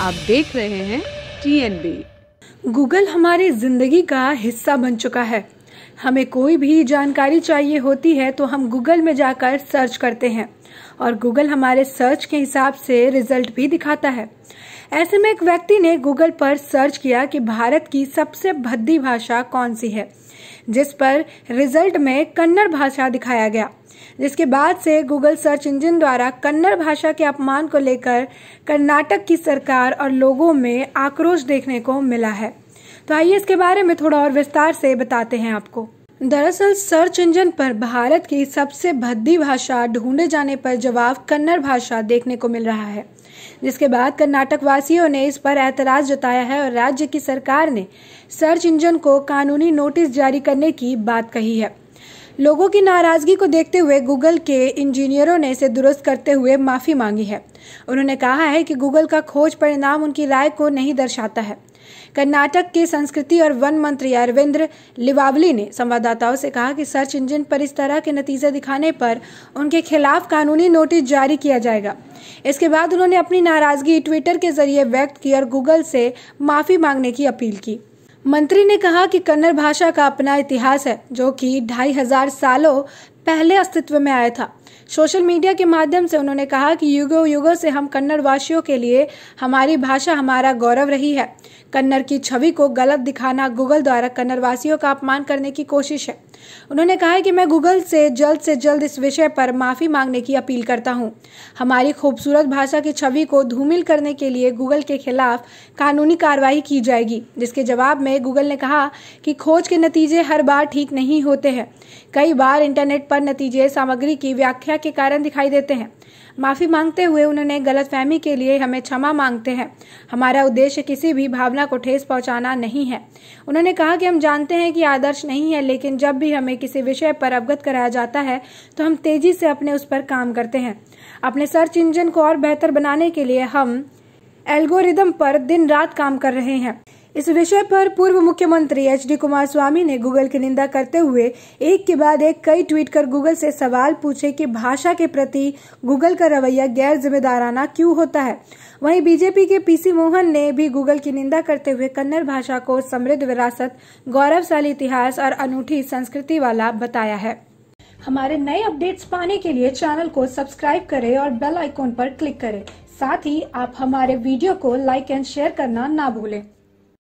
आप देख रहे हैं टी गूगल हमारी जिंदगी का हिस्सा बन चुका है हमें कोई भी जानकारी चाहिए होती है तो हम गूगल में जाकर सर्च करते हैं और गूगल हमारे सर्च के हिसाब से रिजल्ट भी दिखाता है ऐसे में एक व्यक्ति ने गूगल पर सर्च किया कि भारत की सबसे भद्दी भाषा कौन सी है जिस पर रिजल्ट में कन्नड़ भाषा दिखाया गया जिसके बाद से गूगल सर्च इंजन द्वारा कन्नड़ भाषा के अपमान को लेकर कर्नाटक की सरकार और लोगों में आक्रोश देखने को मिला है तो आइए इसके बारे में थोड़ा और विस्तार से बताते हैं आपको दरअसल सर्च इंजन पर भारत की सबसे भद्दी भाषा ढूंढे जाने पर जवाब कन्नड़ भाषा देखने को मिल रहा है जिसके बाद कर्नाटक वासियों ने इस पर एतराज जताया है और राज्य की सरकार ने सर्च इंजन को कानूनी नोटिस जारी करने की बात कही है लोगों की नाराजगी को देखते हुए गूगल के इंजीनियरों ने इसे दुरुस्त करते हुए माफ़ी मांगी है उन्होंने कहा है कि गूगल का खोज परिणाम उनकी राय को नहीं दर्शाता है कर्नाटक के संस्कृति और वन मंत्री अरविंद लिवावली ने संवाददाताओं से कहा कि सर्च इंजन पर इस तरह के नतीजे दिखाने पर उनके खिलाफ कानूनी नोटिस जारी किया जाएगा इसके बाद उन्होंने अपनी नाराजगी ट्विटर के जरिए व्यक्त की और गूगल से माफी मांगने की अपील की मंत्री ने कहा कि कन्नड़ भाषा का अपना इतिहास है जो कि ढाई हजार सालों पहले अस्तित्व में आया था सोशल मीडिया के माध्यम से उन्होंने कहा कि युगो युगो से हम कन्नड़ वासियों के लिए हमारी भाषा हमारा गौरव रही है कन्नड़ की छवि को गलत दिखाना गूगल द्वारा कन्नड़ वासियों का अपमान करने की कोशिश है उन्होंने कहा है कि मैं गूगल से जल्द से जल्द इस विषय पर माफ़ी मांगने की अपील करता हूँ हमारी खूबसूरत भाषा की छवि को धूमिल करने के लिए गूगल के खिलाफ कानूनी कार्रवाई की जाएगी जिसके जवाब में गूगल ने कहा कि खोज के नतीजे हर बार ठीक नहीं होते हैं कई बार इंटरनेट पर नतीजे सामग्री की व्याख्या के कारण दिखाई देते हैं माफी मांगते हुए उन्होंने गलतफहमी के लिए हमें क्षमा मांगते हैं हमारा उद्देश्य किसी भी भावना को ठेस पहुंचाना नहीं है उन्होंने कहा कि हम जानते हैं कि आदर्श नहीं है लेकिन जब भी हमें किसी विषय पर अवगत कराया जाता है तो हम तेजी से अपने उस पर काम करते हैं अपने सर्च इंजन को और बेहतर बनाने के लिए हम एल्गोरिदम पर दिन रात काम कर रहे हैं इस विषय पर पूर्व मुख्यमंत्री एच डी कुमार स्वामी ने गूगल की निंदा करते हुए एक के बाद एक कई ट्वीट कर गूगल से सवाल पूछे कि भाषा के प्रति गूगल का रवैया गैर जिम्मेदाराना क्यों होता है वहीं बीजेपी के पीसी मोहन ने भी गूगल की निंदा करते हुए कन्नड़ भाषा को समृद्ध विरासत गौरवशाली इतिहास और अनूठी संस्कृति वाला बताया है हमारे नए अपडेट्स पाने के लिए चैनल को सब्सक्राइब करें और बेल आइकॉन पर क्लिक करें साथ ही आप हमारे वीडियो को लाइक एंड शेयर करना ना भूलें